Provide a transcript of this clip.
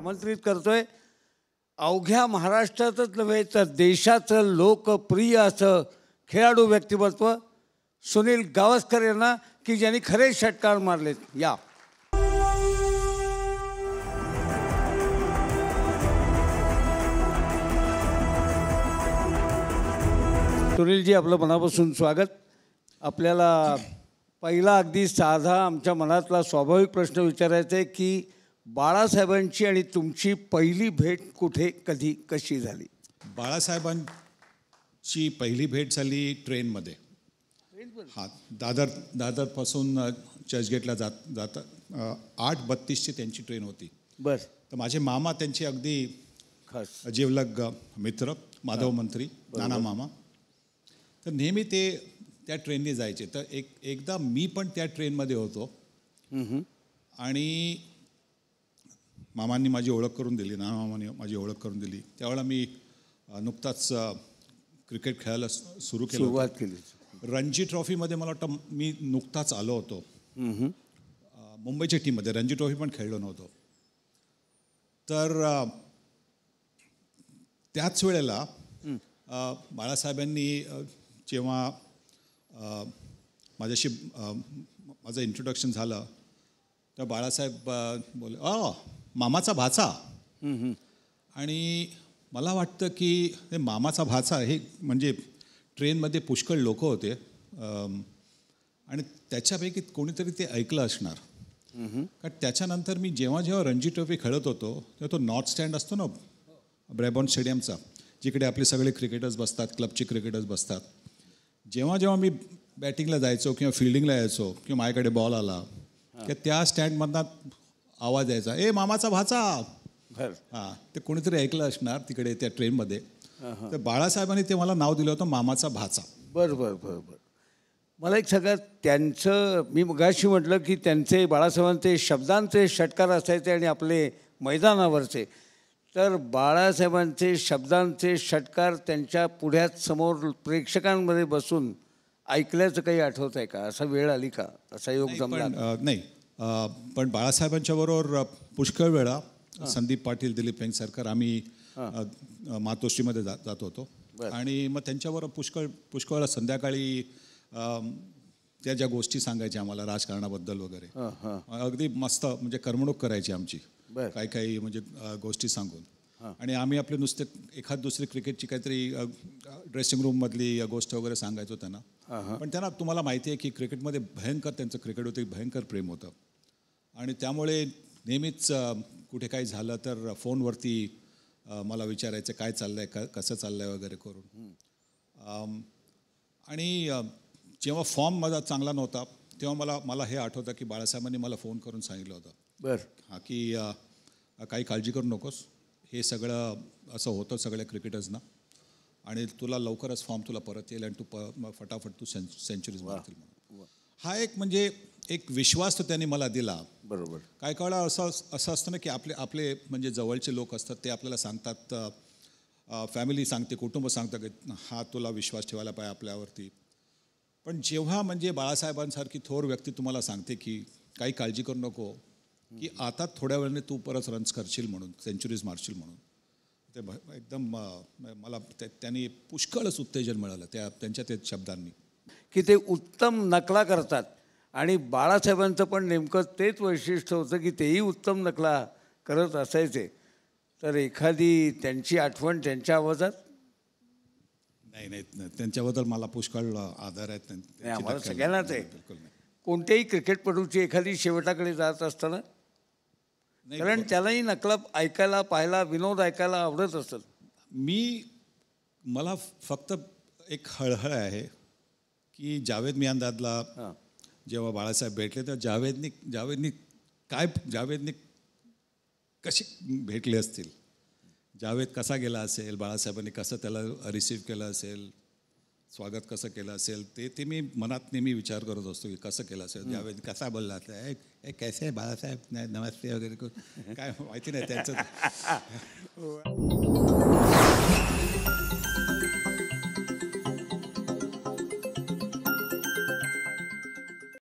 आमंत्रित करतोय अवघ्या महाराष्ट्रातच नव्हे तर देशाचं लोकप्रिय असं खेळाडू व्यक्तिमत्व सुनील गावस्कर यांना की ज्यांनी खरे षटकार मारलेत या सुनीलजी आपलं मनापासून स्वागत आपल्याला पहिला अगदी साधा आमच्या मनातला स्वाभाविक प्रश्न विचारायचा आहे की बाळासाहेबांची आणि तुमची पहिली भेट कुठे कधी कशी झाली बाळासाहेबांची पहिली भेट झाली ट्रेनमध्ये हा दादर दादरपासून चर्चगेटला जात जाता आठ बत्तीसची त्यांची ट्रेन होती बस तर माझे मामा त्यांचे अगदी जीवलग मित्र माधव मंत्री नाना मामा तर नेहमी ते त्या ट्रेनने जायचे तर एक एकदा मी पण त्या ट्रेनमध्ये होतो आणि मामांनी माझी ओळख करून दिली नाना मामांनी माझी ओळख करून दिली त्यावेळेला मी नुकताच क्रिकेट खेळायला सुरू केलं सुरुवात केली रणजी ट्रॉफीमध्ये मला वाटतं मी नुकताच आलो होतो मुंबईच्या टीममध्ये रणजी ट्रॉफी पण खेळलो नव्हतो तर त्याच वेळेला बाळासाहेबांनी जेव्हा माझ्याशी माझं इंट्रोडक्शन झालं तर बाळासाहेब बोल मामाचा भाचा आणि मला वाटतं की मामाचा भाचा हे म्हणजे ट्रेनमध्ये पुष्कळ लोक होते आणि त्याच्यापैकी कोणीतरी ते ऐकलं असणार कारण त्याच्यानंतर मी जेव्हा जेव्हा रणजी ट्रॉफी खेळत होतो तेव्हा तो नॉर्थ स्टँड असतो ना ब्रॅबॉन स्टेडियमचा जिकडे आपले सगळे क्रिकेटर्स बसतात क्लबचे क्रिकेटर्स बसतात जेव्हा जेव्हा मी बॅटिंगला जायचो किंवा फिल्डिंगला यायचो किंवा माझ्याकडे बॉल आला किंवा त्या स्टँडमधनं आवाज यायचा ए मामाचा भाचा हां ते कोणीतरी ऐकलं असणार तिकडे त्या ट्रेनमध्ये तर बाळासाहेबांनी ते मला नाव दिलं होतं मामाचा भाचा बरं बरं बरं बरं मला एक सगळं त्यांचं मी मगाशी म्हटलं की त्यांचे बाळासाहेबांचे शब्दांचे षटकार असायचे आणि आपले मैदानावरचे तर बाळासाहेबांचे शब्दांचे षटकार त्यांच्या पुढ्यात समोर प्रेक्षकांमध्ये बसून ऐकल्याचं काही आठवत आहे का असा वेळ आली का असा योग जमला नाही पण बाळासाहेबांच्या बरोबर पुष्कळ वेळा संदीप पाटील दिलीप सरकार आम्ही मातोश्रीमध्ये जा जात होतो आणि मग त्यांच्याबरोबर पुष्कळ पुष्कळ संध्याकाळी त्या ज्या गोष्टी सांगायच्या आम्हाला राजकारणाबद्दल वगैरे अगदी मस्त म्हणजे करमणूक करायची आमची काही काही म्हणजे गोष्टी सांगून आणि आम्ही आपले नुसते एखाद दुसरी क्रिकेटची काहीतरी ड्रेसिंग रूम मधली गोष्ट वगैरे सांगायचो त्यांना पण त्यांना तुम्हाला माहिती आहे की क्रिकेटमध्ये भयंकर त्यांचं क्रिकेट होते भयंकर प्रेम होतं आणि त्यामुळे नेहमीच कुठे काही झालं तर फोनवरती मला विचारायचं काय चाललंय क कसं चाललं आहे वगैरे करून आणि जेव्हा फॉर्म माझा चांगला नव्हता तेव्हा मला मला हे आठवतं की बाळासाहेबांनी मला फोन करून सांगितलं होतं बरं हां की काही काळजी करू नकोस हे सगळं असं होतं सगळ्या क्रिकेटर्सना आणि तुला लवकरच फॉर्म तुला परत येईल आणि तू प फटाफट तू सेंच सेंचुरीज मारतील म्हणून हा एक म्हणजे एक विश्वास तो त्यांनी मला दिला बरोबर काय काळ असं असं असतं ना की आपले आपले म्हणजे जवळचे लोक असतात ते आपल्याला सांगतात फॅमिली सांगते कुटुंब सांगतं की हा तुला विश्वास ठेवायला पाहिजे आपल्यावरती पण जेव्हा म्हणजे बाळासाहेबांसारखी थोर व्यक्ती तुम्हाला सांगते की काही काळजी करू नको की आता थोड्या वेळाने तू परत रन्स करशील म्हणून सेंचुरीज मारशील म्हणून ते एकदम मला त्यांनी पुष्कळच उत्तेजन मिळालं त्या त्यांच्या ते शब्दांनी की ते उत्तम नकला करतात आणि बाळासाहेबांचं पण नेमकं तेच वैशिष्ट्य होतं की तेही उत्तम नकला करत असायचे तर एखादी त्यांची आठवण त्यांच्या आवाजात नाही नाही त्यांच्याबद्दल मला पुष्कळ आधार आहेत आम्हाला सगळ्यांनाच आहे कोणत्याही क्रिकेटपटूची एखादी शेवटाकडे जात असताना कारण त्यालाही नकला ऐकायला पाहायला विनोद ऐकायला आवडत असत मी मला फक्त एक हळहळ आहे की जावेद मियांदादला जेव्हा बाळासाहेब भेटले तेव्हा जावेदनी जावेदनी काय जावेदनी कशी भेटले असतील जावेद कसा गेला असेल बाळासाहेबांनी कसं त्याला रिसीव्ह केलं असेल स्वागत कसं केलं असेल ते ते मी मनात नेहमी विचार करत असतो की कसं केलं असेल जावेद कसा बोलला असेल कैसे आहे बाळासाहेब नमस्ते वगैरे काय माहिती नाही त्याचं